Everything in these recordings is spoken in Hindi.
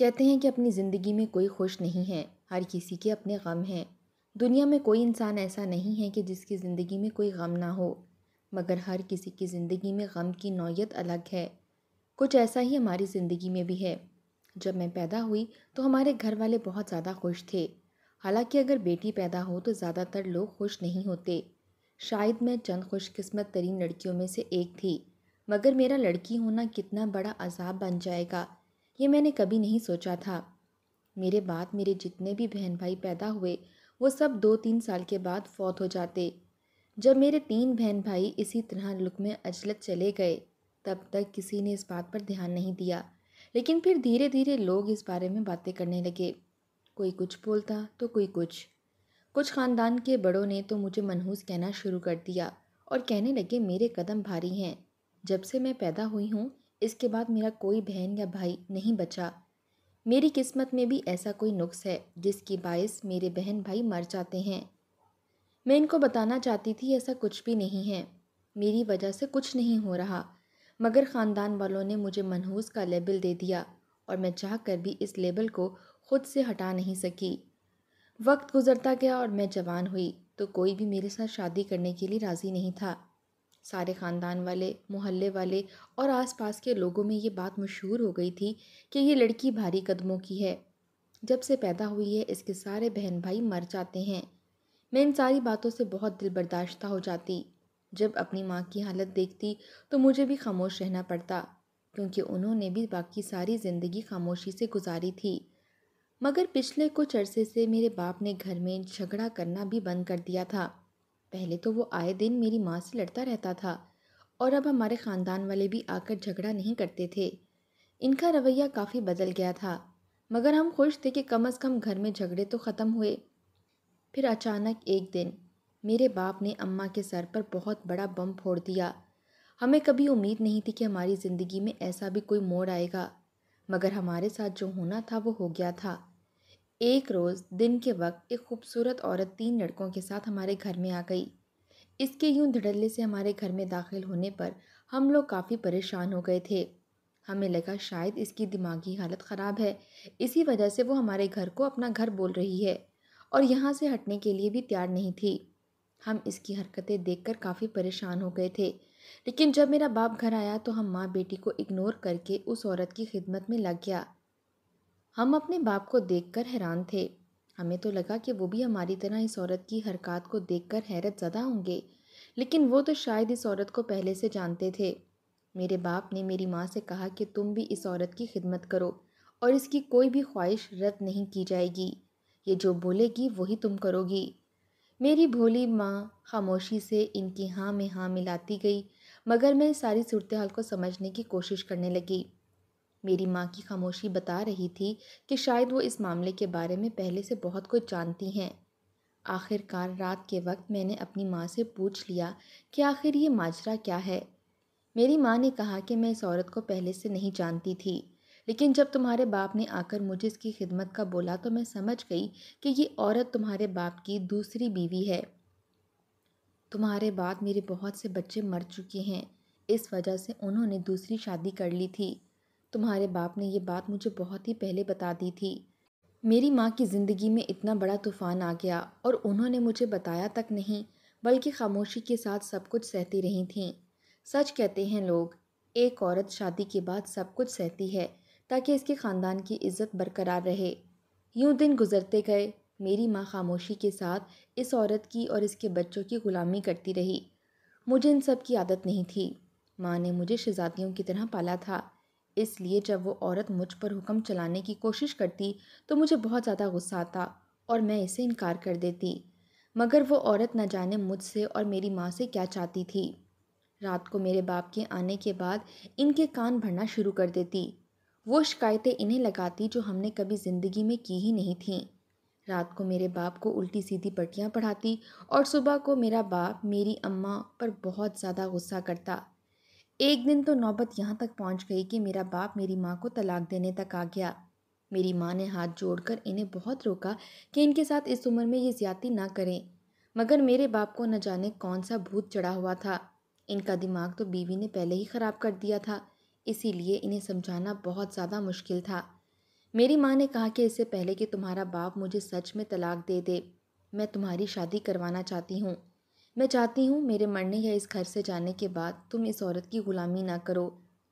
कहते हैं कि अपनी ज़िंदगी में कोई खुश नहीं है हर किसी के अपने गम हैं दुनिया में कोई इंसान ऐसा नहीं है कि जिसकी ज़िंदगी में कोई गम ना हो मगर हर किसी की ज़िंदगी में गम की नौीयत अलग है कुछ ऐसा ही हमारी ज़िंदगी में भी है जब मैं पैदा हुई तो हमारे घर वाले बहुत ज़्यादा खुश थे हालांकि अगर बेटी पैदा हो तो ज़्यादातर लोग खुश नहीं होते शायद मैं चंद खुशकस्मत तरीन लड़कियों में से एक थी मगर मेरा लड़की होना कितना बड़ा अजाब बन जाएगा ये मैंने कभी नहीं सोचा था मेरे बाद मेरे जितने भी बहन भाई पैदा हुए वो सब दो तीन साल के बाद फौत हो जाते जब मेरे तीन बहन भाई इसी तरह लुक में अजलत चले गए तब तक किसी ने इस बात पर ध्यान नहीं दिया लेकिन फिर धीरे धीरे लोग इस बारे में बातें करने लगे कोई कुछ बोलता तो कोई कुछ कुछ ख़ानदान के बड़ों ने तो मुझे मनहूस कहना शुरू कर दिया और कहने लगे मेरे कदम भारी हैं जब से मैं पैदा हुई हूँ इसके बाद मेरा कोई बहन या भाई नहीं बचा मेरी किस्मत में भी ऐसा कोई नुक्स है जिसकी बायस मेरे बहन भाई मर जाते हैं मैं इनको बताना चाहती थी ऐसा कुछ भी नहीं है मेरी वजह से कुछ नहीं हो रहा मगर ख़ानदान वालों ने मुझे मनहूस का लेबल दे दिया और मैं चाह कर भी इस लेबल को खुद से हटा नहीं सकी वक्त गुजरता गया और मैं जवान हुई तो कोई भी मेरे साथ शादी करने के लिए राज़ी नहीं था सारे ख़ानदान वाले मोहल्ले वाले और आसपास के लोगों में ये बात मशहूर हो गई थी कि ये लड़की भारी कदमों की है जब से पैदा हुई है इसके सारे बहन भाई मर जाते हैं मैं इन सारी बातों से बहुत दिल बर्दाश्ता हो जाती जब अपनी माँ की हालत देखती तो मुझे भी खामोश रहना पड़ता क्योंकि उन्होंने भी बाकी सारी ज़िंदगी खामोशी से गुजारी थी मगर पिछले कुछ अरसे से मेरे बाप ने घर में झगड़ा करना भी बंद कर दिया था पहले तो वो आए दिन मेरी माँ से लड़ता रहता था और अब हमारे ख़ानदान वाले भी आकर झगड़ा नहीं करते थे इनका रवैया काफ़ी बदल गया था मगर हम खुश थे कि कम अज़ कम घर में झगड़े तो ख़त्म हुए फिर अचानक एक दिन मेरे बाप ने अम्मा के सर पर बहुत बड़ा बम फोड़ दिया हमें कभी उम्मीद नहीं थी कि हमारी ज़िंदगी में ऐसा भी कोई मोड़ आएगा मगर हमारे साथ जो होना था वो हो गया था एक रोज़ दिन के वक्त एक खूबसूरत औरत तीन लड़कों के साथ हमारे घर में आ गई इसके यूं धड़ल्ले से हमारे घर में दाखिल होने पर हम लोग काफ़ी परेशान हो गए थे हमें लगा शायद इसकी दिमागी हालत ख़राब है इसी वजह से वो हमारे घर को अपना घर बोल रही है और यहाँ से हटने के लिए भी तैयार नहीं थी हम इसकी हरकतें देखकर काफ़ी परेशान हो गए थे लेकिन जब मेरा बाप घर आया तो हम माँ बेटी को इग्नोर करके उस औरत की खिदमत में लग गया हम अपने बाप को देखकर हैरान थे हमें तो लगा कि वो भी हमारी तरह इस औरत की हरकत को देखकर हैरत ज़्यादा होंगे लेकिन वो तो शायद इस औरत को पहले से जानते थे मेरे बाप ने मेरी माँ से कहा कि तुम भी इस औरत की खिदमत करो और इसकी कोई भी ख्वाहिश रद्द नहीं की जाएगी ये जो बोलेगी वही तुम करोगी मेरी भोली माँ खामोशी से इनकी हाँ में हाँ मिलाती गई मगर मैं सारी सूरत हाल को समझने की कोशिश करने लगी मेरी माँ की खामोशी बता रही थी कि शायद वो इस मामले के बारे में पहले से बहुत कुछ जानती हैं आखिरकार रात के वक्त मैंने अपनी माँ से पूछ लिया कि आखिर ये माजरा क्या है मेरी माँ ने कहा कि मैं इस औरत को पहले से नहीं जानती थी लेकिन जब तुम्हारे बाप ने आकर मुझे इसकी खिदमत का बोला तो मैं समझ गई कि ये औरत तुम्हारे बाप की दूसरी बीवी है तुम्हारे बाद मेरे बहुत से बच्चे मर चुके हैं इस वजह से उन्होंने दूसरी शादी कर ली थी तुम्हारे बाप ने यह बात मुझे बहुत ही पहले बता दी थी मेरी माँ की ज़िंदगी में इतना बड़ा तूफ़ान आ गया और उन्होंने मुझे बताया तक नहीं बल्कि खामोशी के साथ सब कुछ सहती रही थीं सच कहते हैं लोग एक औरत शादी के बाद सब कुछ सहती है ताकि इसके ख़ानदान की इज्जत बरकरार रहे यूँ दिन गुजरते गए मेरी माँ खामोशी के साथ इस औरत की और इसके बच्चों की ग़ुलामी करती रही मुझे इन सब की आदत नहीं थी माँ ने मुझे शहजादियों की तरह पाला था इसलिए जब वो औरत मुझ पर हुक्म चलाने की कोशिश करती तो मुझे बहुत ज़्यादा गुस्सा आता और मैं इसे इनकार कर देती मगर वो औरत न जाने मुझसे और मेरी माँ से क्या चाहती थी रात को मेरे बाप के आने के बाद इनके कान भरना शुरू कर देती वो शिकायतें इन्हें लगाती जो हमने कभी ज़िंदगी में की ही नहीं थी रात को मेरे बाप को उल्टी सीधी पट्टियाँ पढ़ाती और सुबह को मेरा बाप मेरी अम्मा पर बहुत ज़्यादा गुस्सा करता एक दिन तो नौबत यहाँ तक पहुँच गई कि मेरा बाप मेरी माँ को तलाक देने तक आ गया मेरी माँ ने हाथ जोड़कर इन्हें बहुत रोका कि इनके साथ इस उम्र में ये ज्यादा ना करें मगर मेरे बाप को न जाने कौन सा भूत चढ़ा हुआ था इनका दिमाग तो बीवी ने पहले ही ख़राब कर दिया था इसीलिए इन्हें समझाना बहुत ज़्यादा मुश्किल था मेरी माँ ने कहा कि इससे पहले कि तुम्हारा बाप मुझे सच में तलाक दे दे मैं तुम्हारी शादी करवाना चाहती हूँ मैं चाहती हूँ मेरे मरने या इस घर से जाने के बाद तुम इस औरत की ग़ुलामी ना करो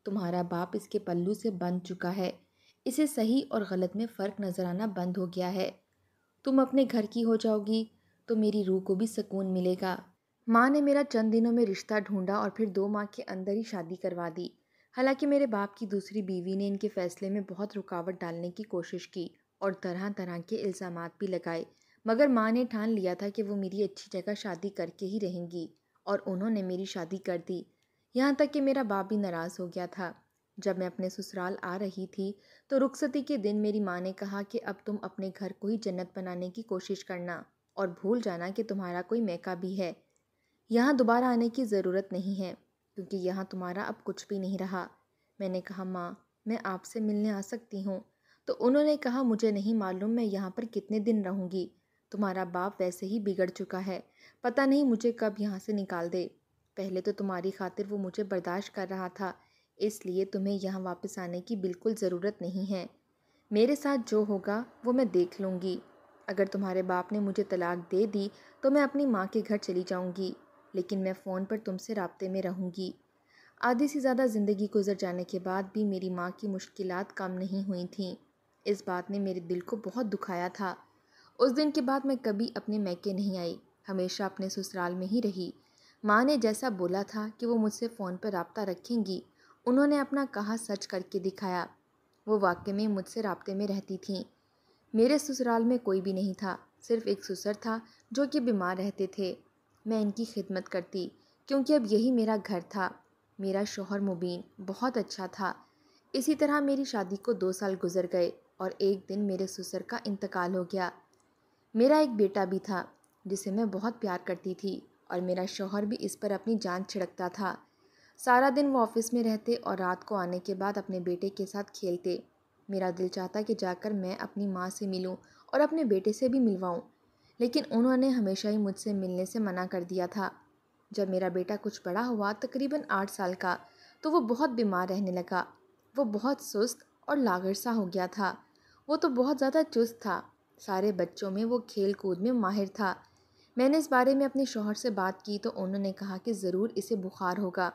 तुम्हारा बाप इसके पल्लू से बंध चुका है इसे सही और गलत में फ़र्क नज़र आना बंद हो गया है तुम अपने घर की हो जाओगी तो मेरी रूह को भी सुकून मिलेगा माँ ने मेरा चंद दिनों में रिश्ता ढूंढा और फिर दो माह के अंदर ही शादी करवा दी हालांकि मेरे बाप की दूसरी बीवी ने इनके फैसले में बहुत रुकावट डालने की कोशिश की और तरह तरह के इल्ज़ाम भी लगाए मगर माँ ने ठान लिया था कि वो मेरी अच्छी जगह शादी करके ही रहेंगी और उन्होंने मेरी शादी कर दी यहाँ तक कि मेरा बाप भी नाराज़ हो गया था जब मैं अपने ससुराल आ रही थी तो रुखसती के दिन मेरी माँ ने कहा कि अब तुम अपने घर को ही जन्नत बनाने की कोशिश करना और भूल जाना कि तुम्हारा कोई मैका भी है यहाँ दोबारा आने की ज़रूरत नहीं है क्योंकि यहाँ तुम्हारा अब कुछ भी नहीं रहा मैंने कहा माँ मैं आपसे मिलने आ सकती हूँ तो उन्होंने कहा मुझे नहीं मालूम मैं यहाँ पर कितने दिन रहूँगी तुम्हारा बाप वैसे ही बिगड़ चुका है पता नहीं मुझे कब यहाँ से निकाल दे पहले तो तुम्हारी खातिर वो मुझे बर्दाश्त कर रहा था इसलिए तुम्हें यहाँ वापस आने की बिल्कुल ज़रूरत नहीं है मेरे साथ जो होगा वो मैं देख लूँगी अगर तुम्हारे बाप ने मुझे तलाक दे दी तो मैं अपनी माँ के घर चली जाऊँगी लेकिन मैं फ़ोन पर तुमसे रबते में रहूँगी आधी से ज़्यादा ज़िंदगी गुजर जाने के बाद भी मेरी माँ की मुश्किलात कम नहीं हुई थीं इस बात ने मेरे दिल को बहुत दुखाया था उस दिन के बाद मैं कभी अपने मैके नहीं आई हमेशा अपने ससुराल में ही रही माँ ने जैसा बोला था कि वो मुझसे फ़ोन पर रबता रखेंगी उन्होंने अपना कहा सच करके दिखाया वो वाकई में मुझसे रबते में रहती थी मेरे ससुराल में कोई भी नहीं था सिर्फ एक ससुर था जो कि बीमार रहते थे मैं इनकी खिदमत करती क्योंकि अब यही मेरा घर था मेरा शोहर मुबीन बहुत अच्छा था इसी तरह मेरी शादी को दो साल गुजर गए और एक दिन मेरे ससुर का इंतकाल हो गया मेरा एक बेटा भी था जिसे मैं बहुत प्यार करती थी और मेरा शौहर भी इस पर अपनी जान छिड़कता था सारा दिन वो ऑफ़िस में रहते और रात को आने के बाद अपने बेटे के साथ खेलते मेरा दिल चाहता कि जाकर मैं अपनी माँ से मिलूँ और अपने बेटे से भी मिलवाऊँ लेकिन उन्होंने हमेशा ही मुझसे मिलने से मना कर दिया था जब मेरा बेटा कुछ बड़ा हुआ तकरीबन आठ साल का तो वो बहुत बीमार रहने लगा वो बहुत सुस्त और लागर सा हो गया था वो तो बहुत ज़्यादा चुस्त था सारे बच्चों में वो खेल कूद में माहिर था मैंने इस बारे में अपने शोहर से बात की तो उन्होंने कहा कि ज़रूर इसे बुखार होगा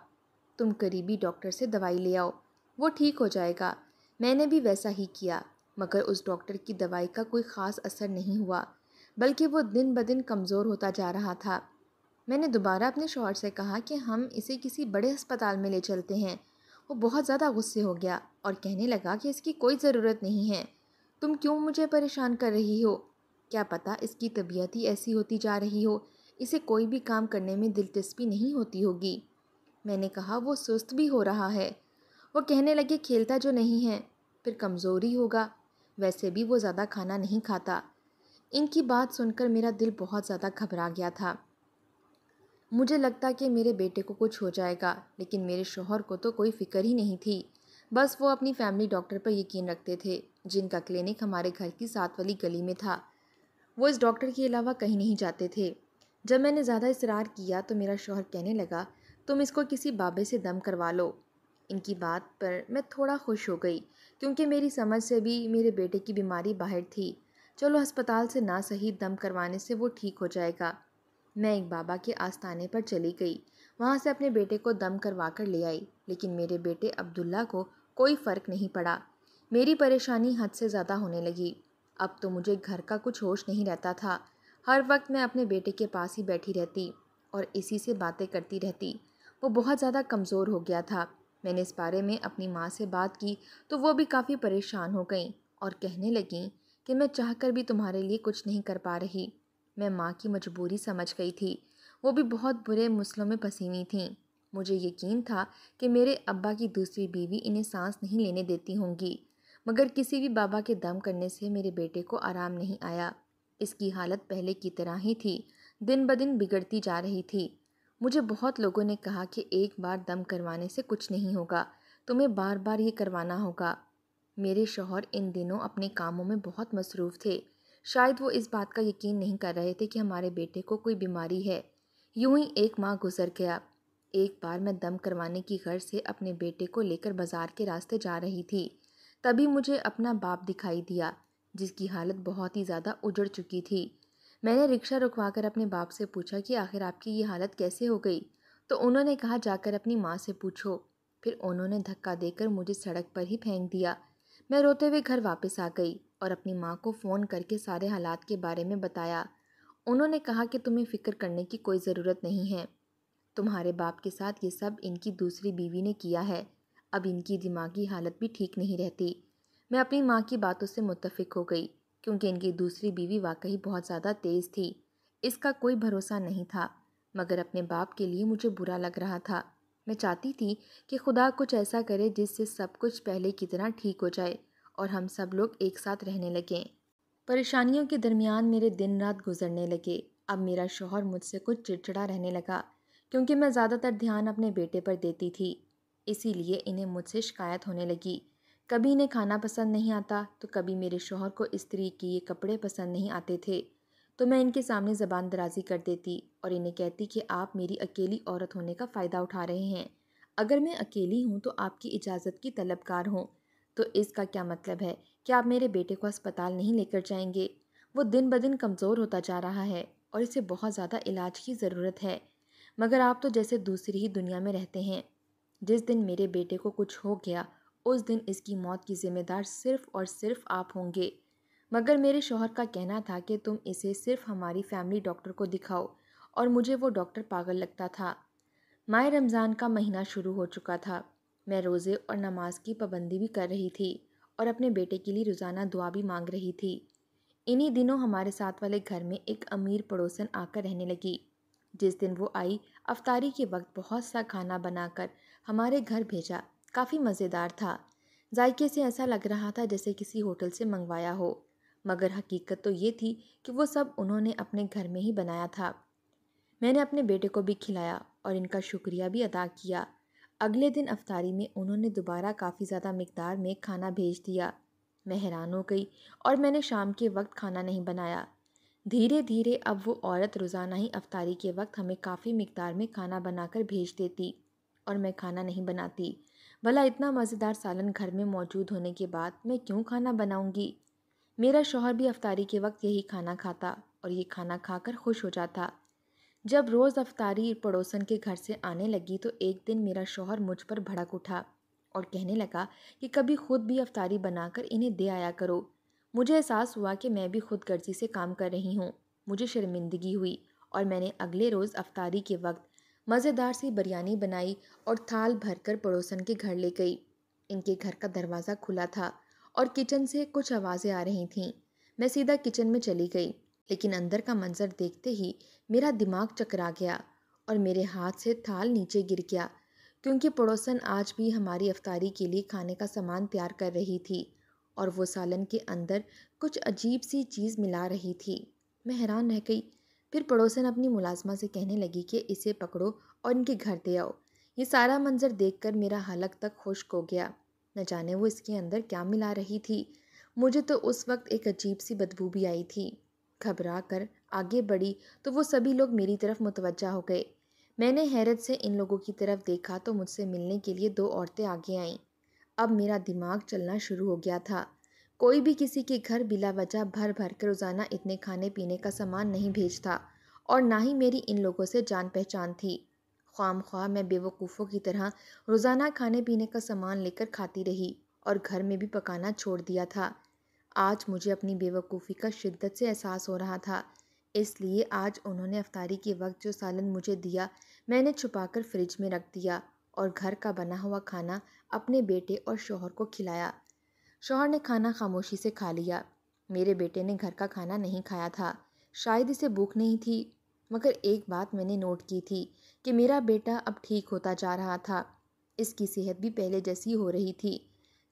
तुम करीबी डॉक्टर से दवाई ले आओ वो ठीक हो जाएगा मैंने भी वैसा ही किया मगर उस डॉक्टर की दवाई का कोई ख़ास असर नहीं हुआ बल्कि वो दिन ब दिन कमज़ोर होता जा रहा था मैंने दोबारा अपने शोहर से कहा कि हम इसे किसी बड़े अस्पताल में ले चलते हैं वो बहुत ज़्यादा गुस्से हो गया और कहने लगा कि इसकी कोई ज़रूरत नहीं है तुम क्यों मुझे परेशान कर रही हो क्या पता इसकी तबीयत ही ऐसी होती जा रही हो इसे कोई भी काम करने में दिलचस्पी नहीं होती होगी मैंने कहा वो सुस्त भी हो रहा है वो कहने लगे खेलता जो नहीं है फिर कमज़ोरी होगा वैसे भी वो ज़्यादा खाना नहीं खाता इनकी बात सुनकर मेरा दिल बहुत ज़्यादा घबरा गया था मुझे लगता कि मेरे बेटे को कुछ हो जाएगा लेकिन मेरे शोहर को तो कोई फ़िक्र ही नहीं थी बस वो अपनी फैमिली डॉक्टर पर यकीन रखते थे जिनका क्लिनिक हमारे घर की सात वाली गली में था वो इस डॉक्टर के अलावा कहीं नहीं जाते थे जब मैंने ज़्यादा इसरार किया तो मेरा शोहर कहने लगा तुम इसको किसी बाबे से दम करवा लो इनकी बात पर मैं थोड़ा खुश हो गई क्योंकि मेरी समझ से भी मेरे बेटे की बीमारी बाहर थी चलो अस्पताल से ना सही दम करवाने से वो ठीक हो जाएगा मैं एक बाबा के आस्थाने पर चली गई वहाँ से अपने बेटे को दम करवा कर ले आई लेकिन मेरे बेटे अब्दुल्ला को कोई फ़र्क नहीं पड़ा मेरी परेशानी हद से ज़्यादा होने लगी अब तो मुझे घर का कुछ होश नहीं रहता था हर वक्त मैं अपने बेटे के पास ही बैठी रहती और इसी से बातें करती रहती वो बहुत ज़्यादा कमज़ोर हो गया था मैंने इस बारे में अपनी माँ से बात की तो वो भी काफ़ी परेशान हो गई और कहने लगी कि मैं चाह कर भी तुम्हारे लिए कुछ नहीं कर पा रही मैं माँ की मजबूरी समझ गई थी वो भी बहुत बुरे मसलों में फंसी हुई थी मुझे यकीन था कि मेरे अब्बा की दूसरी बीवी इन्हें सांस नहीं लेने देती होंगी मगर किसी भी बाबा के दम करने से मेरे बेटे को आराम नहीं आया इसकी हालत पहले की तरह ही थी दिन ब दिन बिगड़ती जा रही थी मुझे बहुत लोगों ने कहा कि एक बार दम करवाने से कुछ नहीं होगा तुम्हें बार बार ये करवाना होगा मेरे शोहर इन दिनों अपने कामों में बहुत मसरूफ़ थे शायद वो इस बात का यकीन नहीं कर रहे थे कि हमारे बेटे को कोई बीमारी है यूं ही एक माह गुजर गया एक बार मैं दम करवाने की गर्ज से अपने बेटे को लेकर बाजार के रास्ते जा रही थी तभी मुझे अपना बाप दिखाई दिया जिसकी हालत बहुत ही ज़्यादा उजड़ चुकी थी मैंने रिक्शा रुकवा कर अपने बाप से पूछा कि आखिर आपकी ये हालत कैसे हो गई तो उन्होंने कहा जाकर अपनी माँ से पूछो फिर उन्होंने धक्का देकर मुझे सड़क पर ही फेंक दिया मैं रोते हुए घर वापस आ गई और अपनी माँ को फ़ोन करके सारे हालात के बारे में बताया उन्होंने कहा कि तुम्हें फ़िक्र करने की कोई ज़रूरत नहीं है तुम्हारे बाप के साथ ये सब इनकी दूसरी बीवी ने किया है अब इनकी दिमागी हालत भी ठीक नहीं रहती मैं अपनी माँ की बातों से मुतफिक हो गई क्योंकि इनकी दूसरी बीवी वाकई बहुत ज़्यादा तेज़ थी इसका कोई भरोसा नहीं था मगर अपने बाप के लिए मुझे बुरा लग रहा था मैं चाहती थी कि खुदा कुछ ऐसा करे जिससे सब कुछ पहले की तरह ठीक हो जाए और हम सब लोग एक साथ रहने लगें परेशानियों के दरमियान मेरे दिन रात गुजरने लगे अब मेरा शोहर मुझसे कुछ चिड़चिड़ा रहने लगा क्योंकि मैं ज़्यादातर ध्यान अपने बेटे पर देती थी इसीलिए इन्हें मुझसे शिकायत होने लगी कभी इन्हें खाना पसंद नहीं आता तो कभी मेरे शोहर को स्त्री ये कपड़े पसंद नहीं आते थे तो मैं इनके सामने ज़बान दराजी कर देती और इन्हें कहती कि आप मेरी अकेली औरत होने का फ़ायदा उठा रहे हैं अगर मैं अकेली हूँ तो आपकी इजाज़त की तलबकार हूँ तो इसका क्या मतलब है कि आप मेरे बेटे को अस्पताल नहीं लेकर जाएंगे वो दिन ब दिन कमज़ोर होता जा रहा है और इसे बहुत ज़्यादा इलाज की ज़रूरत है मगर आप तो जैसे दूसरी ही दुनिया में रहते हैं जिस दिन मेरे बेटे को कुछ हो गया उस दिन इसकी मौत की जिम्मेदार सिर्फ और सिर्फ आप होंगे मगर मेरे शोहर का कहना था कि तुम इसे सिर्फ हमारी फैमिली डॉक्टर को दिखाओ और मुझे वो डॉक्टर पागल लगता था माह रमज़ान का महीना शुरू हो चुका था मैं रोज़े और नमाज की पाबंदी भी कर रही थी और अपने बेटे के लिए रोज़ाना दुआ भी मांग रही थी इन्हीं दिनों हमारे साथ वाले घर में एक अमीर पड़ोसन आकर रहने लगी जिस दिन वो आई अफ्तारी के वक्त बहुत सा खाना बनाकर हमारे घर भेजा काफ़ी मज़ेदार था जायके से ऐसा लग रहा था जैसे किसी होटल से मंगवाया हो मगर हकीकत तो ये थी कि वो सब उन्होंने अपने घर में ही बनाया था मैंने अपने बेटे को भी खिलाया और इनका शुक्रिया भी अदा किया अगले दिन अफ्तारी में उन्होंने दोबारा काफ़ी ज़्यादा मकदार में खाना भेज दिया मैं हैरान हो गई और मैंने शाम के वक्त खाना नहीं बनाया धीरे धीरे अब वो औरत रोज़ाना ही अफ्तारी के वक्त हमें काफ़ी मकदार में खाना बनाकर भेज देती और मैं खाना नहीं बनाती भला इतना मज़ेदार सालन घर में मौजूद होने के बाद मैं क्यों खाना बनाऊंगी मेरा शोहर भी अफ्तारी के वक्त यही खाना खाता और ये खाना खाकर खुश हो जाता जब रोज़ अफ्तारी पड़ोसन के घर से आने लगी तो एक दिन मेरा शोहर मुझ पर भड़क उठा और कहने लगा कि कभी खुद भी अफ्तारी बनाकर इन्हें दे आया करो मुझे एहसास हुआ कि मैं भी खुद गर्जी से काम कर रही हूँ मुझे शर्मिंदगी हुई और मैंने अगले रोज़ अफ्तारी के वक्त मज़ेदार सी बिरयानी बनाई और थाल भरकर पड़ोसन के घर ले गई इनके घर का दरवाज़ा खुला था और किचन से कुछ आवाज़ें आ रही थीं मैं सीधा किचन में चली गई लेकिन अंदर का मंज़र देखते ही मेरा दिमाग चकरा गया और मेरे हाथ से थाल नीचे गिर गया क्योंकि पड़ोसन आज भी हमारी अफ्तारी के लिए खाने का सामान तैयार कर रही थी और वो सालन के अंदर कुछ अजीब सी चीज़ मिला रही थी मैं हैरान रह गई फिर पड़ोसन अपनी मुलाजमा से कहने लगी कि इसे पकड़ो और इनके घर दे आओ ये सारा मंज़र देखकर मेरा हालक तक खुश्क हो गया न जाने वो इसके अंदर क्या मिला रही थी मुझे तो उस वक्त एक अजीब सी बदबू भी आई थी घबरा कर आगे बढ़ी तो वो सभी लोग मेरी तरफ मुतवजा हो गए मैंने हैरत से इन लोगों की तरफ देखा तो मुझसे मिलने के लिए दो औरतें आगे आईं अब मेरा दिमाग चलना शुरू हो गया था कोई भी किसी के घर बिला वजह भर भर के रोज़ाना इतने खाने पीने का सामान नहीं भेजता और ना ही मेरी इन लोगों से जान पहचान थी ख्वाम ख्वाह मैं बेवकूफ़ों की तरह रोज़ाना खाने पीने का सामान लेकर खाती रही और घर में भी पकाना छोड़ दिया था आज मुझे अपनी बेवकूफ़ी का शिद्दत से एहसास हो रहा था इसलिए आज उन्होंने अफ्तारी के वक्त जो सालन मुझे दिया मैंने छुपाकर फ्रिज में रख दिया और घर का बना हुआ खाना अपने बेटे और शोहर को खिलाया शोहर ने खाना खामोशी से खा लिया मेरे बेटे ने घर का खाना नहीं खाया था शायद इसे भूख नहीं थी मगर एक बात मैंने नोट की थी कि मेरा बेटा अब ठीक होता जा रहा था इसकी सेहत भी पहले जैसी हो रही थी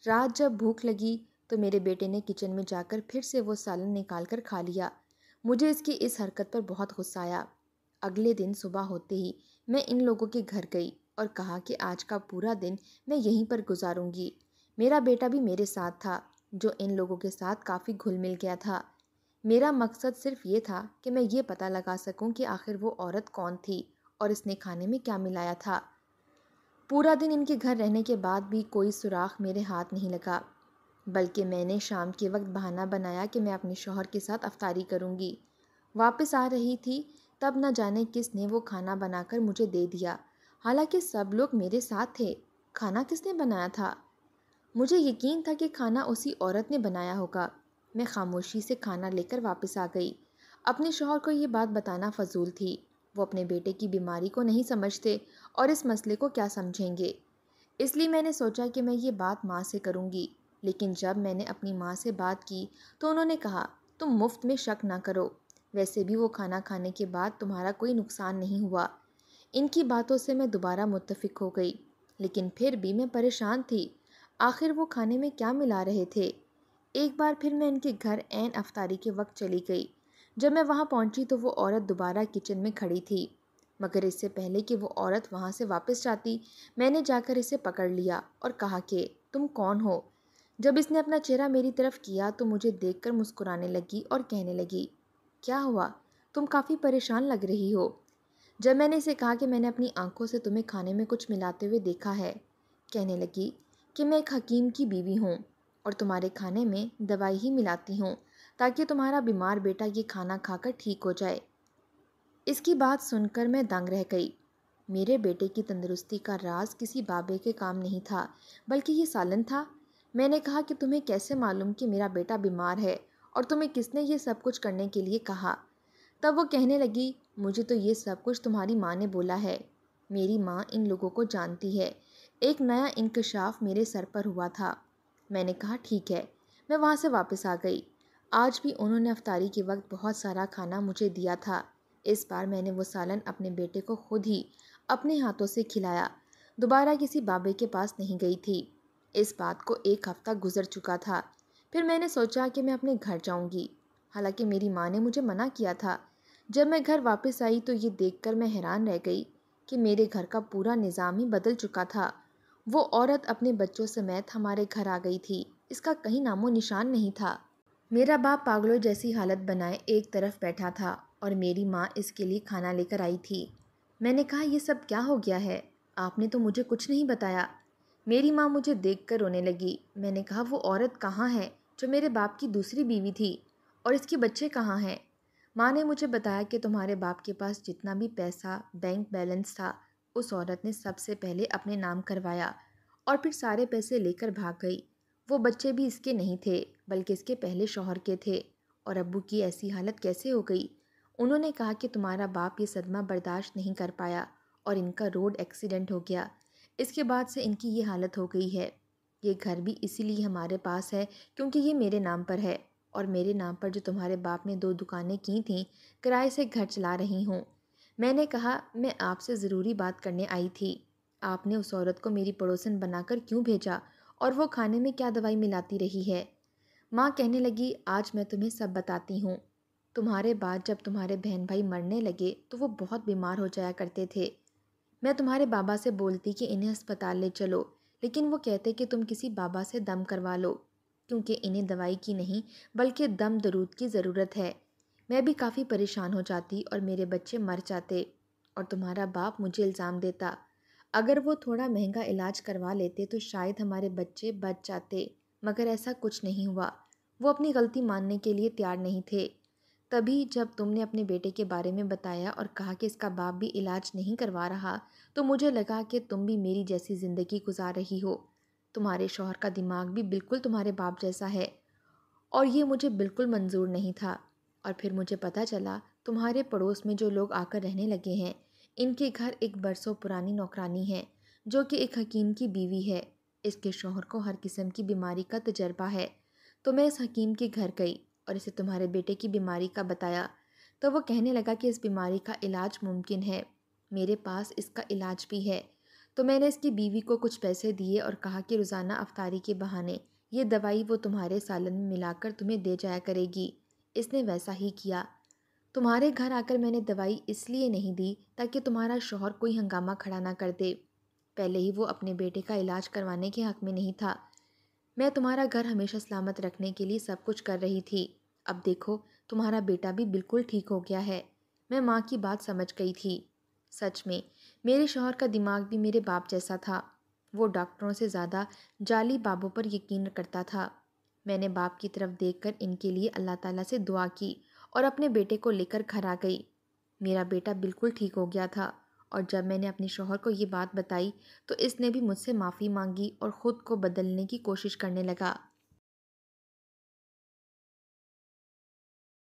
रात जब भूख लगी तो मेरे बेटे ने किचन में जाकर फिर से वो सालन निकाल कर खा लिया मुझे इसकी इस हरकत पर बहुत गुस्सा आया अगले दिन सुबह होते ही मैं इन लोगों के घर गई और कहा कि आज का पूरा दिन मैं यहीं पर गुजारूंगी मेरा बेटा भी मेरे साथ था जो इन लोगों के साथ काफ़ी घुल मिल गया था मेरा मकसद सिर्फ ये था कि मैं ये पता लगा सकूं कि आखिर वो औरत कौन थी और इसने खाने में क्या मिलाया था पूरा दिन इनके घर रहने के बाद भी कोई सुराख मेरे हाथ नहीं लगा बल्कि मैंने शाम के वक्त बहाना बनाया कि मैं अपने शोहर के साथ अफ्तारी करूँगी वापस आ रही थी तब न जाने किसने वो खाना बनाकर मुझे दे दिया हालांकि सब लोग मेरे साथ थे खाना किसने बनाया था मुझे यकीन था कि खाना उसी औरत ने बनाया होगा मैं खामोशी से खाना लेकर वापस आ गई अपने शोहर को ये बात बताना फजूल थी वो अपने बेटे की बीमारी को नहीं समझते और इस मसले को क्या समझेंगे इसलिए मैंने सोचा कि मैं ये बात माँ से करूँगी लेकिन जब मैंने अपनी माँ से बात की तो उन्होंने कहा तुम मुफ्त में शक ना करो वैसे भी वो खाना खाने के बाद तुम्हारा कोई नुकसान नहीं हुआ इनकी बातों से मैं दोबारा मुतफिक हो गई लेकिन फिर भी मैं परेशान थी आखिर वो खाने में क्या मिला रहे थे एक बार फिर मैं इनके घर एन अफ्तारी के वक्त चली गई जब मैं वहाँ पहुँची तो वो औरत दोबारा किचन में खड़ी थी मगर इससे पहले कि वो औरत वहाँ से वापस जाती मैंने जाकर इसे पकड़ लिया और कहा कि तुम कौन हो जब इसने अपना चेहरा मेरी तरफ किया तो मुझे देखकर मुस्कुराने लगी और कहने लगी क्या हुआ तुम काफ़ी परेशान लग रही हो जब मैंने इसे कहा कि मैंने अपनी आँखों से तुम्हें खाने में कुछ मिलाते हुए देखा है कहने लगी कि मैं एक हकीम की बीवी हूँ और तुम्हारे खाने में दवाई ही मिलाती हूँ ताकि तुम्हारा बीमार बेटा ये खाना खाकर ठीक हो जाए इसकी बात सुनकर मैं दंग रह गई मेरे बेटे की तंदुरुस्ती का राज किसी बाबे के काम नहीं था बल्कि ये सालन था मैंने कहा कि तुम्हें कैसे मालूम कि मेरा बेटा बीमार है और तुम्हें किसने ये सब कुछ करने के लिए कहा तब वो कहने लगी मुझे तो ये सब कुछ तुम्हारी माँ ने बोला है मेरी माँ इन लोगों को जानती है एक नया इंकशाफ मेरे सर पर हुआ था मैंने कहा ठीक है मैं वहाँ से वापस आ गई आज भी उन्होंने अफ्तारी के वक्त बहुत सारा खाना मुझे दिया था इस बार मैंने वो सालन अपने बेटे को खुद ही अपने हाथों से खिलाया दोबारा किसी बाबे के पास नहीं गई थी इस बात को एक हफ्ता गुजर चुका था फिर मैंने सोचा कि मैं अपने घर जाऊंगी हालांकि मेरी माँ ने मुझे मना किया था जब मैं घर वापस आई तो ये देख कर मैं हैरान रह गई कि मेरे घर का पूरा निज़ाम ही बदल चुका था वो औरत अपने बच्चों समेत हमारे घर आ गई थी इसका कहीं नामो निशान नहीं था मेरा बाप पागलों जैसी हालत बनाए एक तरफ बैठा था और मेरी माँ इसके लिए खाना लेकर आई थी मैंने कहा यह सब क्या हो गया है आपने तो मुझे कुछ नहीं बताया मेरी माँ मुझे देख कर रोने लगी मैंने कहा वो औरत कहाँ है जो मेरे बाप की दूसरी बीवी थी और इसके बच्चे कहाँ हैं माँ ने मुझे बताया कि तुम्हारे बाप के पास जितना भी पैसा बैंक बैलेंस था उस औरत ने सबसे पहले अपने नाम करवाया और फिर सारे पैसे लेकर भाग गई वो बच्चे भी इसके नहीं थे बल्कि इसके पहले शोहर के थे और अब्बू की ऐसी हालत कैसे हो गई उन्होंने कहा कि तुम्हारा बाप ये सदमा बर्दाश्त नहीं कर पाया और इनका रोड एक्सीडेंट हो गया इसके बाद से इनकी ये हालत हो गई है ये घर भी इसीलिए हमारे पास है क्योंकि ये मेरे नाम पर है और मेरे नाम पर जो तुम्हारे बाप ने दो दुकानें की थीं किराए से घर चला रही हूँ मैंने कहा मैं आपसे ज़रूरी बात करने आई थी आपने उस औरत को मेरी पड़ोसन बनाकर क्यों भेजा और वो खाने में क्या दवाई मिलाती रही है माँ कहने लगी आज मैं तुम्हें सब बताती हूँ तुम्हारे बाद जब तुम्हारे बहन भाई मरने लगे तो वो बहुत बीमार हो जाया करते थे मैं तुम्हारे बाबा से बोलती कि इन्हें अस्पताल ले चलो लेकिन वो कहते कि तुम किसी बाबा से दम करवा लो क्योंकि इन्हें दवाई की नहीं बल्कि दम दरूद की ज़रूरत है मैं भी काफ़ी परेशान हो जाती और मेरे बच्चे मर जाते और तुम्हारा बाप मुझे इल्ज़ाम देता अगर वो थोड़ा महंगा इलाज करवा लेते तो शायद हमारे बच्चे बच जाते मगर ऐसा कुछ नहीं हुआ वो अपनी गलती मानने के लिए तैयार नहीं थे तभी जब तुमने अपने बेटे के बारे में बताया और कहा कि इसका बाप भी इलाज नहीं करवा रहा तो मुझे लगा कि तुम भी मेरी जैसी ज़िंदगी गुजार रही हो तुम्हारे शोहर का दिमाग भी बिल्कुल तुम्हारे बाप जैसा है और ये मुझे बिल्कुल मंजूर नहीं था और फिर मुझे पता चला तुम्हारे पड़ोस में जो लोग आकर रहने लगे हैं इनके घर एक बरसों पुरानी नौकरानी है जो कि एक हकीम की बीवी है इसके शोहर को हर किस्म की बीमारी का तजर्बा है तो मैं इस हकीम के घर गई और इसे तुम्हारे बेटे की बीमारी का बताया तो वो कहने लगा कि इस बीमारी का इलाज मुमकिन है मेरे पास इसका इलाज भी है तो मैंने इसकी बीवी को कुछ पैसे दिए और कहा कि रोज़ाना अफ्तारी के बहाने ये दवाई वो तुम्हारे सालन में मिलाकर तुम्हें दे जाया करेगी इसने वैसा ही किया तुम्हारे घर आकर मैंने दवाई इसलिए नहीं दी ताकि तुम्हारा शोहर कोई हंगामा खड़ा ना कर दे पहले ही वो अपने बेटे का इलाज करवाने के हक़ में नहीं था मैं तुम्हारा घर हमेशा सलामत रखने के लिए सब कुछ कर रही थी अब देखो तुम्हारा बेटा भी बिल्कुल ठीक हो गया है मैं माँ की बात समझ गई थी सच में मेरे शोहर का दिमाग भी मेरे बाप जैसा था वो डॉक्टरों से ज़्यादा जाली बाबों पर यकीन करता था मैंने बाप की तरफ देखकर इनके लिए अल्लाह ताला से दुआ की और अपने बेटे को लेकर घर आ गई मेरा बेटा बिल्कुल ठीक हो गया था और जब मैंने अपने शोहर को ये बात बताई तो इसने भी मुझसे माफ़ी मांगी और ख़ुद को बदलने की कोशिश करने लगा